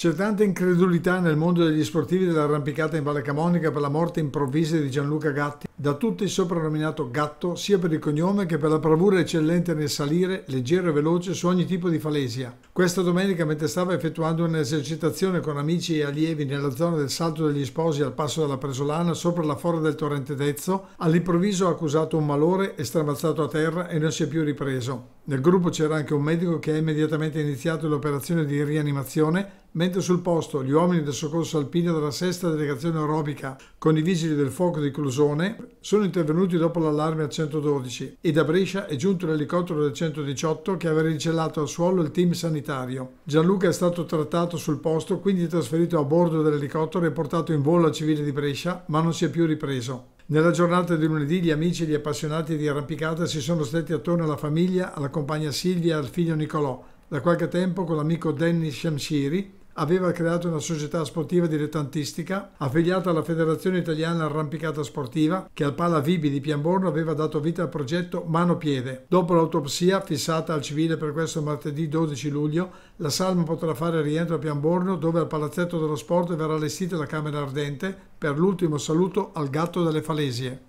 C'è tanta incredulità nel mondo degli sportivi dell'arrampicata in Valle Camonica per la morte improvvisa di Gianluca Gatti, da tutti soprannominato Gatto, sia per il cognome che per la bravura eccellente nel salire, leggero e veloce su ogni tipo di falesia. Questa domenica, mentre stava effettuando un'esercitazione con amici e allievi nella zona del Salto degli Sposi al passo della Presolana, sopra la fora del torrente Dezzo, all'improvviso ha accusato un malore è stramazzato a terra e non si è più ripreso. Nel gruppo c'era anche un medico che ha immediatamente iniziato l'operazione di rianimazione, mentre sul posto gli uomini del soccorso alpino della sesta delegazione aerobica con i vigili del fuoco di Clusone sono intervenuti dopo l'allarme al 112 e da Brescia è giunto l'elicottero del 118 che aveva ricellato al suolo il team sanitario. Gianluca è stato trattato sul posto, quindi trasferito a bordo dell'elicottero e portato in volo al civile di Brescia, ma non si è più ripreso. Nella giornata di lunedì gli amici e gli appassionati di arrampicata si sono stretti attorno alla famiglia, alla compagna Silvia e al figlio Nicolò. Da qualche tempo con l'amico Dennis Shamshiri, aveva creato una società sportiva dilettantistica affiliata alla Federazione Italiana Arrampicata Sportiva che al Pala Vibi di Pianborno aveva dato vita al progetto Mano Piede. Dopo l'autopsia fissata al civile per questo martedì 12 luglio, la Salma potrà fare rientro a Pianborno dove al Palazzetto dello Sport verrà allestita la Camera Ardente per l'ultimo saluto al gatto delle Falesie.